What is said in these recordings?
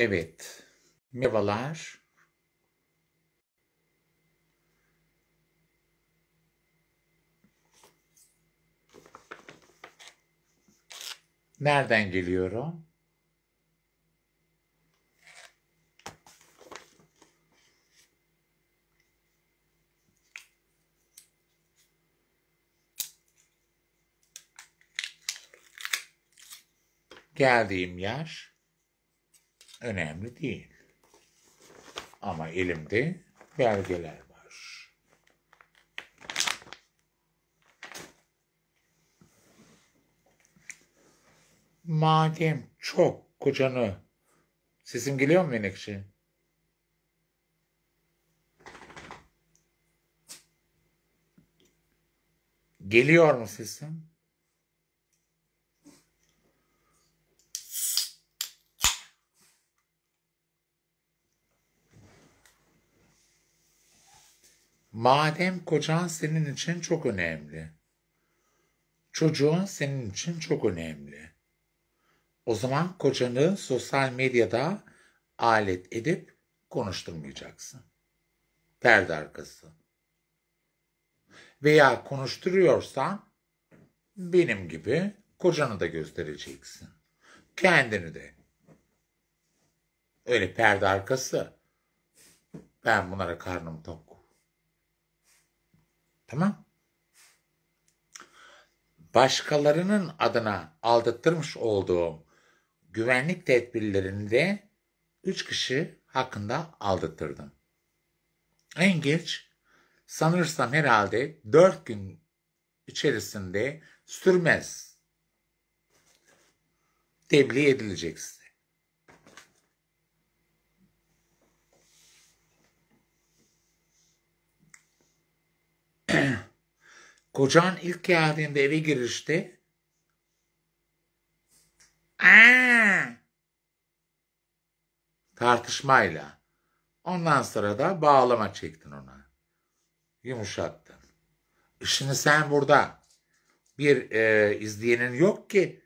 Evet. Merhabalar. Nereden geliyorum? Geldiğim yer önemli değil. Ama elimde belgeler var. Madem çok kocanı sesim geliyor mu Menekşe? Geliyor mu sesim? Madem kocan senin için çok önemli, çocuğun senin için çok önemli. O zaman kocanı sosyal medyada alet edip konuşturmayacaksın. Perde arkası. Veya konuşturuyorsan benim gibi kocanı da göstereceksin. Kendini de. Öyle perde arkası. Ben bunlara karnım tok Tamam. Başkalarının adına aldattırmış olduğu güvenlik tedbirlerinde üç kişi hakkında aldattırdım. En geç sanırsam herhalde dört gün içerisinde sürmez tebliğ edileceksin. Kocan ilk geldiğinde eve girişte Aa! tartışmayla ondan sonra da bağlama çektin ona. Yumuşattın. Şimdi sen burada bir e, izleyenin yok ki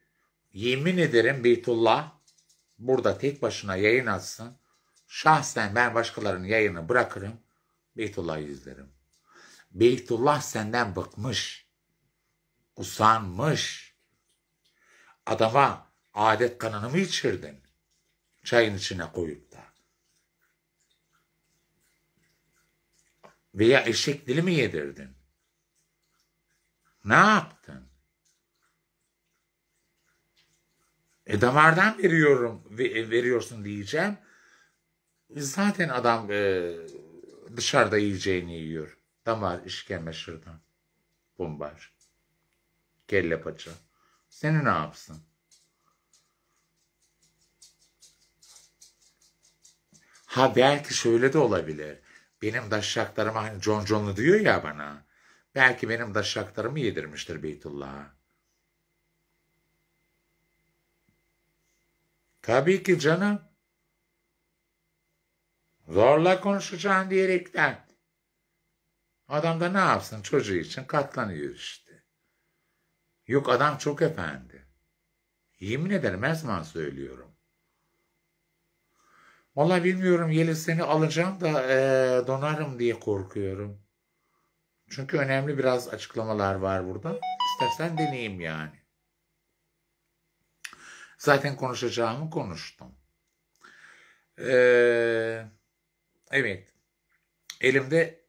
yemin ederim Beytullah burada tek başına yayın atsın. Şahsen ben başkalarının yayını bırakırım. Beytullah'ı izlerim. Beytullah senden bıkmış, usanmış. Adama adet kanını mı içirdin? Çayın içine koyup da. Veya eşek dili mi yedirdin? Ne yaptın? E damardan veriyorum, e, veriyorsun diyeceğim. Zaten adam e, dışarıda yiyeceğini yiyor damar işkeme şırdan. Bumbar. Kelle paça. Seni ne yapsın? Ha belki şöyle de olabilir. Benim daşşaklarım hani John John'lu diyor ya bana. Belki benim daşşaklarımı yedirmiştir Beytullah'a. Tabii ki canım. Zorla konuşacağım diyerekten. Adam da ne yapsın çocuğu için katlanıyor işte. Yok adam çok efendi. Yemin ederim her zaman söylüyorum. Valla bilmiyorum Yeliz seni alacağım da e, donarım diye korkuyorum. Çünkü önemli biraz açıklamalar var burada. İstersen deneyeyim yani. Zaten konuşacağımı konuştum. Ee, evet. Elimde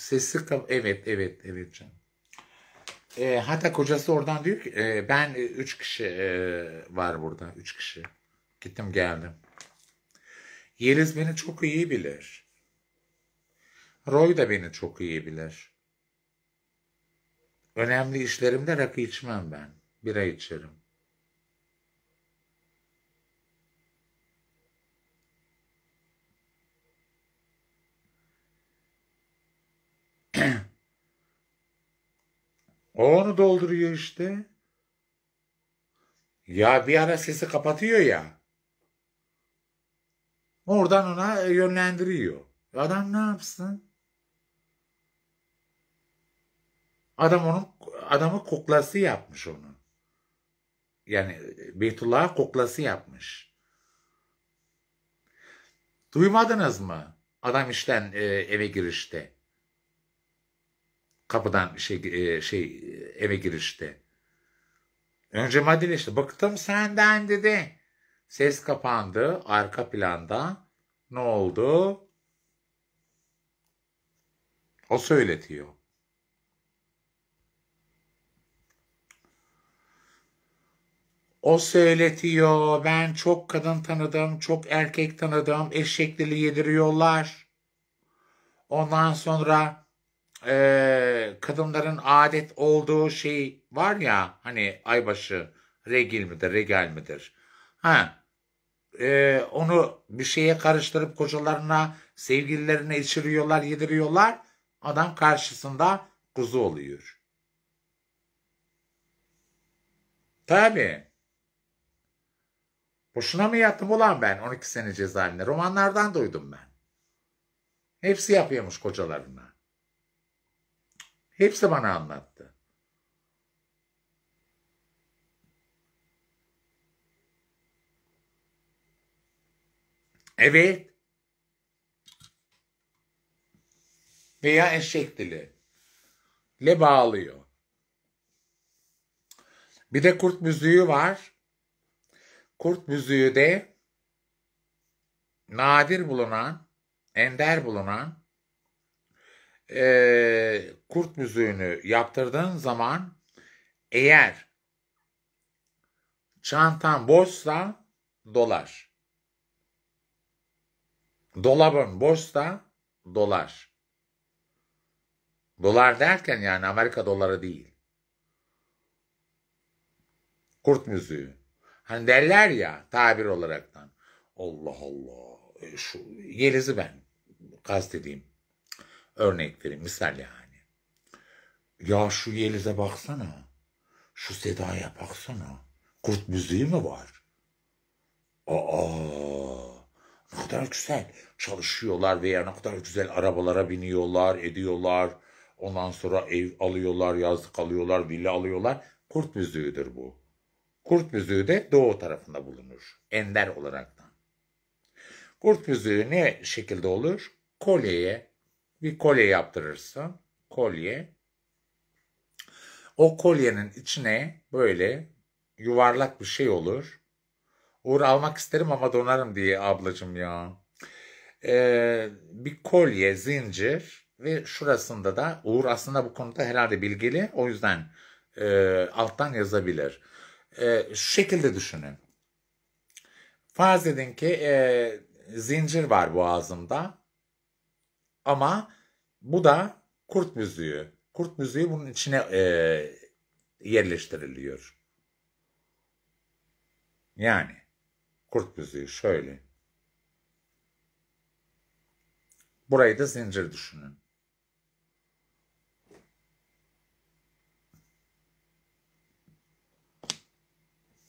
Sessizlik tam evet evet evet canım. E, hatta kocası oradan diyor ki e, ben e, üç kişi e, var burada. Üç kişi. Gittim geldim. Yeliz beni çok iyi bilir. Roy da beni çok iyi bilir. Önemli işlerimde rakı içmem ben. Bira içerim. O onu dolduruyor işte. Ya bir ara sesi kapatıyor ya. Oradan ona yönlendiriyor. Adam ne yapsın? Adam onun adamı kuklası yapmış onu. Yani Beytullah'a kuklası yapmış. Duymadınız mı? Adam işten e, eve girişte kapıdan şey, e, şey eve girişte. Önce işte, Bıktım senden dedi. Ses kapandı arka planda. Ne oldu? O söyletiyor. O söyletiyor. Ben çok kadın tanıdım, çok erkek tanıdım. Eşek dili yediriyorlar. Ondan sonra e, kadınların adet olduğu şey var ya hani aybaşı regil midir regel midir? Ha, e, onu bir şeye karıştırıp kocalarına sevgililerine içiriyorlar yediriyorlar. Adam karşısında kuzu oluyor. Tabi. Boşuna mı yattım ulan ben 12 sene cezaevinde? Romanlardan duydum ben. Hepsi yapıyormuş kocalarına. Hepsi bana anlattı. Evet. Veya eşek dili. Le bağlıyor. Bir de kurt müziği var. Kurt müziği de nadir bulunan, ender bulunan e, kurt müziğini yaptırdığın zaman eğer çantan boşsa dolar. Dolabın boşsa dolar. Dolar derken yani Amerika doları değil. Kurt müziği. Hani derler ya tabir olaraktan. Allah Allah. E şu, Yeliz'i ben kastedeyim. Örnek vereyim, misal yani. Ya şu Yeliz'e baksana. Şu Seda'ya baksana. Kurt müziği mi var? Aa, ne kadar güzel çalışıyorlar veya ne kadar güzel arabalara biniyorlar, ediyorlar. Ondan sonra ev alıyorlar, yazlık alıyorlar, villa alıyorlar. Kurt müziğidir bu. Kurt müziği de doğu tarafında bulunur. Ender olarak da. Kurt müziği ne şekilde olur? Kolyeye, bir kolye yaptırırsın. Kolye. O kolyenin içine böyle yuvarlak bir şey olur. Uğur almak isterim ama donarım diye ablacım ya. Ee, bir kolye, zincir ve şurasında da Uğur aslında bu konuda herhalde bilgili. O yüzden e, alttan yazabilir. E, şu şekilde düşünün. Farz edin ki e, zincir var boğazımda ama bu da kurt müziği. Kurt müziği bunun içine e, yerleştiriliyor. Yani kurt müziği şöyle. Burayı da zincir düşünün.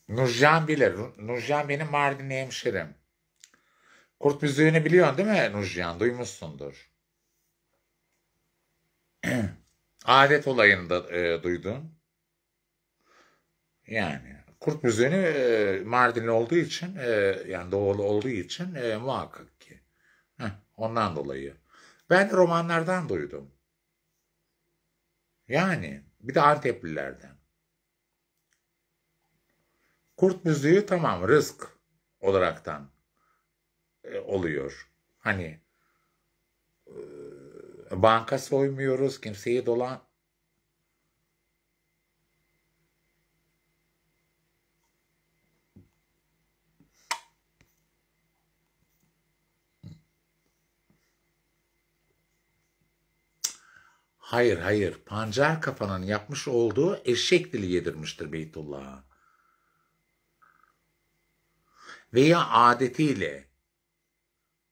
Nurcan bilir. Nurcan benim Mardinli hemşerim. Kurt müziğini biliyorsun değil mi Nurcan? Duymuşsundur adet olayını da e, duydum. Yani Kurt müziğini e, Mardin olduğu için e, yani doğulu olduğu için e, muhakkak ki. Heh, ondan dolayı. Ben romanlardan duydum. Yani bir de Anteplilerden. Kurt müziği tamam rızk olaraktan e, oluyor. Hani Banka soymuyoruz, kimseyi dolan Hayır hayır. Pancar kafanın yapmış olduğu eşek dili yedirmiştir Beytullah'a. Veya adetiyle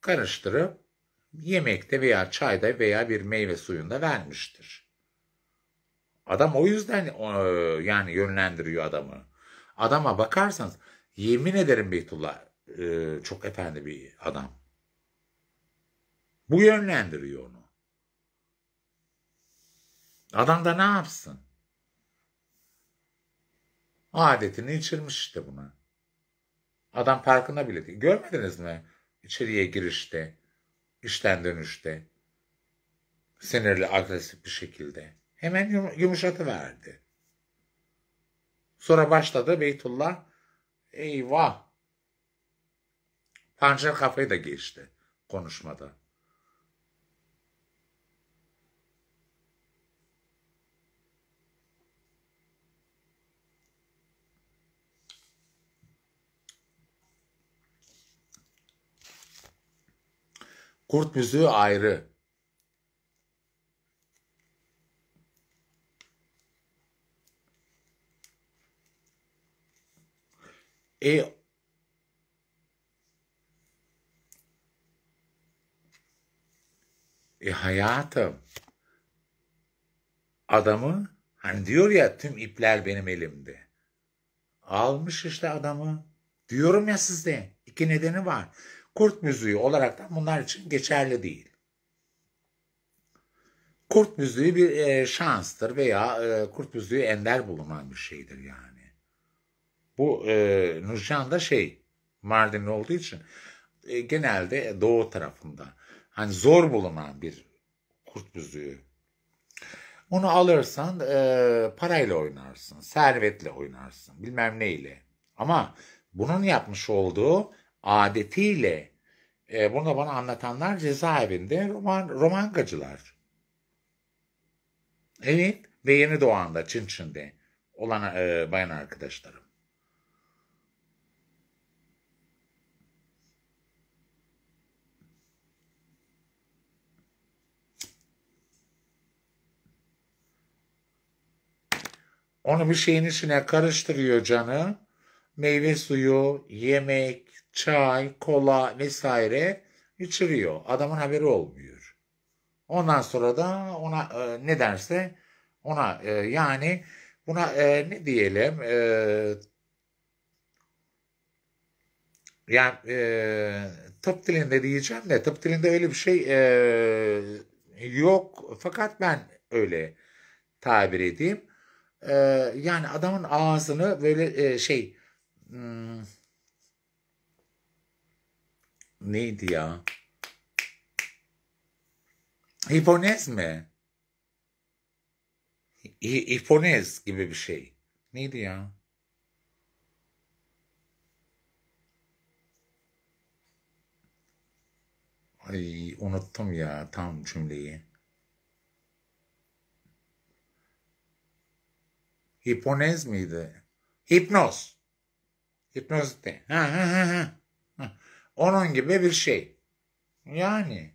karıştırıp yemekte veya çayda veya bir meyve suyunda vermiştir. Adam o yüzden e, yani yönlendiriyor adamı. Adama bakarsanız yemin ederim Beytullah e, çok efendi bir adam. Bu yönlendiriyor onu. Adam da ne yapsın? Adetini içirmiş işte buna. Adam farkında bile değil. Görmediniz mi içeriye girişte? işten dönüşte sinirli agresif bir şekilde hemen yum, yumuşatıverdi. Sonra başladı Beytullah eyvah pancar kafayı da geçti konuşmada. Kurt müziği ayrı. E E hayatım adamı hani diyor ya tüm ipler benim elimde. Almış işte adamı. Diyorum ya sizde iki nedeni var kurt müziği olarak da bunlar için geçerli değil. Kurt müziği bir e, şanstır veya e, kurt müziği ender bulunan bir şeydir yani. Bu e, Nurcan da şey Mardin olduğu için e, genelde doğu tarafında hani zor bulunan bir kurt müziği. Onu alırsan e, parayla oynarsın, servetle oynarsın, bilmem neyle. Ama bunun yapmış olduğu adetiyle e, bunu bana anlatanlar cezaevinde roman, romangacılar. Evet ve yeni doğanda Çin Çin'de olan e, bayan arkadaşlarım. Onu bir şeyin içine karıştırıyor canı. Meyve suyu, yemek, çay, kola vesaire içiriyor. Adamın haberi olmuyor. Ondan sonra da ona e, ne derse ona e, yani buna e, ne diyelim e, yani e, tıp dilinde diyeceğim de tıp dilinde öyle bir şey e, yok fakat ben öyle tabir edeyim. E, yani adamın ağzını böyle e, şey hmm, neydi ya? Hiponez mi? Hiponez gibi bir şey. Neydi ya? Ay unuttum ya tam cümleyi. Hiponez miydi? Hipnoz. Hipnoz de. Ha ha ha ha. Onun gibi bir şey. Yani.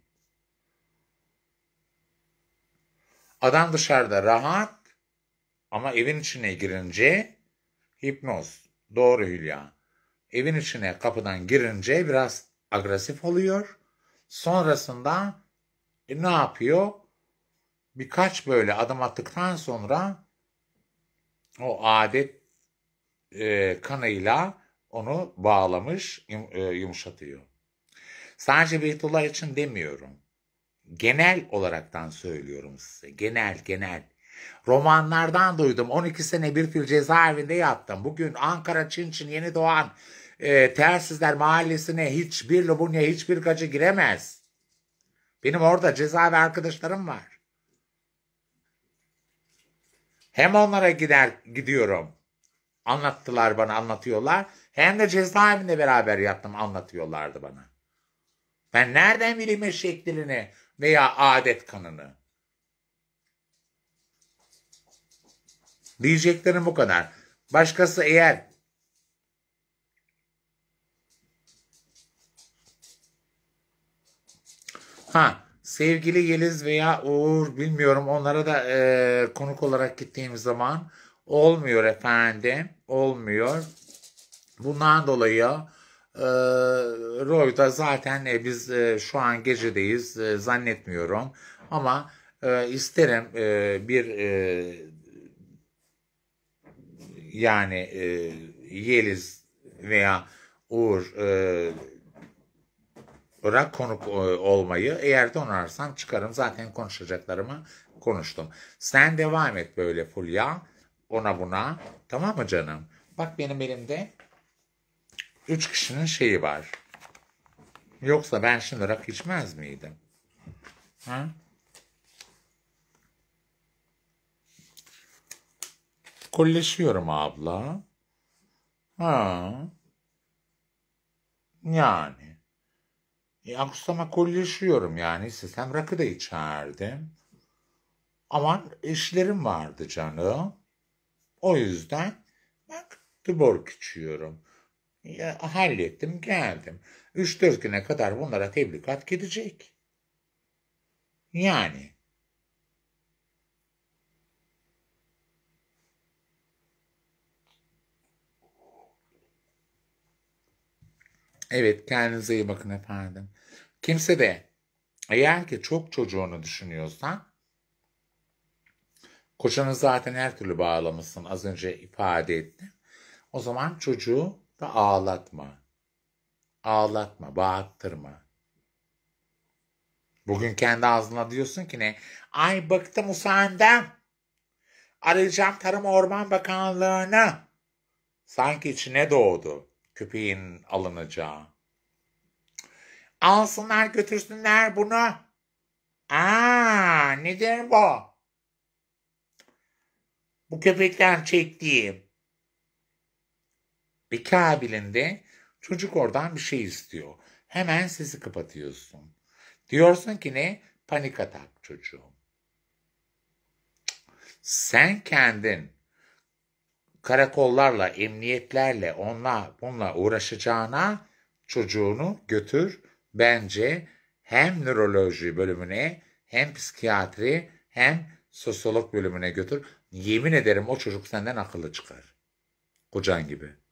Adam dışarıda rahat ama evin içine girince hipnoz. Doğru Hülya. Evin içine kapıdan girince biraz agresif oluyor. Sonrasında e, ne yapıyor? Birkaç böyle adım attıktan sonra o adet e, kanıyla onu bağlamış, e, yumuşatıyor. Sadece Beytullah için demiyorum. Genel olaraktan söylüyorum size. Genel, genel. Romanlardan duydum. 12 sene bir fil cezaevinde yattım. Bugün Ankara Çin Çin Yeni Doğan e, Tersizler Mahallesi'ne hiçbir lobunya, hiçbir kacı giremez. Benim orada cezaevi arkadaşlarım var. Hem onlara gider gidiyorum. Anlattılar bana, anlatıyorlar. Hem de cezaevinde beraber yattım anlatıyorlardı bana. Ben nereden bileyim şeklini veya adet kanını? Diyeceklerim bu kadar. Başkası eğer Ha sevgili Yeliz veya Uğur bilmiyorum onlara da e, konuk olarak gittiğim zaman olmuyor efendim. Olmuyor. Bundan dolayı e, Roy da zaten e, biz e, şu an gecedeyiz e, zannetmiyorum ama e, isterim e, bir e, yani e, Yeliz veya Uğur e, olarak konuk e, olmayı eğer donarsam çıkarım zaten konuşacaklarımı konuştum. Sen devam et böyle Fulya ona buna tamam mı canım? Bak benim elimde üç kişinin şeyi var. Yoksa ben şimdi rakı içmez miydim? Ha? Kolleşiyorum abla. Ha. Yani. E, akustama kolleşiyorum yani. İstesem rakı da içerdim. Ama işlerim vardı canım. O yüzden ben Tuborg içiyorum. Ya, hallettim geldim. 3-4 güne kadar bunlara tebligat gidecek. Yani. Evet kendinize iyi bakın efendim. Kimse de eğer ki çok çocuğunu düşünüyorsan kocanı zaten her türlü bağlamışsın az önce ifade ettim. O zaman çocuğu da ağlatma. Ağlatma, bağıttırma. Bugün kendi ağzına diyorsun ki ne? Ay bıktım usandım. Arayacağım Tarım Orman Bakanlığı'na. Sanki içine doğdu köpeğin alınacağı. Alsınlar götürsünler bunu. Aa, nedir bu? Bu köpekten çektiğim Mikabilinde çocuk oradan bir şey istiyor. Hemen sesi kapatıyorsun. Diyorsun ki ne? Panik atak çocuğum. Sen kendin karakollarla, emniyetlerle, onunla bununla uğraşacağına çocuğunu götür. Bence hem nöroloji bölümüne hem psikiyatri hem sosyolog bölümüne götür. Yemin ederim o çocuk senden akıllı çıkar. Kocan gibi.